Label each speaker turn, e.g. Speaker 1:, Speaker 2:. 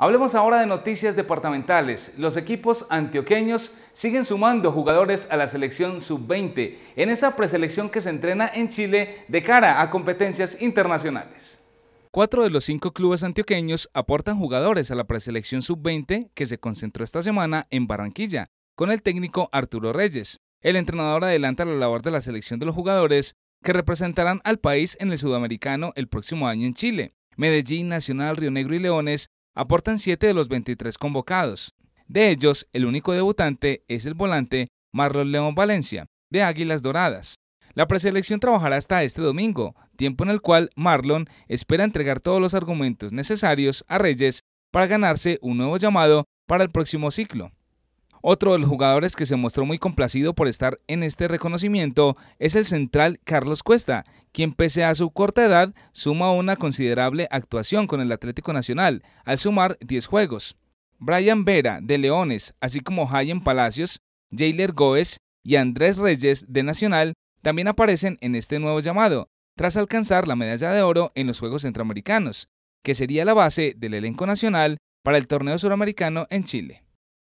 Speaker 1: Hablemos ahora de noticias departamentales. Los equipos antioqueños siguen sumando jugadores a la selección sub-20 en esa preselección que se entrena en Chile de cara a competencias internacionales. Cuatro de los cinco clubes antioqueños aportan jugadores a la preselección sub-20 que se concentró esta semana en Barranquilla con el técnico Arturo Reyes. El entrenador adelanta la labor de la selección de los jugadores que representarán al país en el sudamericano el próximo año en Chile. Medellín, Nacional, Río Negro y Leones aportan 7 de los 23 convocados. De ellos, el único debutante es el volante Marlon León Valencia, de Águilas Doradas. La preselección trabajará hasta este domingo, tiempo en el cual Marlon espera entregar todos los argumentos necesarios a Reyes para ganarse un nuevo llamado para el próximo ciclo. Otro de los jugadores que se mostró muy complacido por estar en este reconocimiento es el central Carlos Cuesta, quien pese a su corta edad suma una considerable actuación con el Atlético Nacional, al sumar 10 juegos. Brian Vera, de Leones, así como Hayen Palacios, Jailer Goes y Andrés Reyes, de Nacional, también aparecen en este nuevo llamado, tras alcanzar la medalla de oro en los Juegos Centroamericanos, que sería la base del elenco nacional para el torneo suramericano en Chile.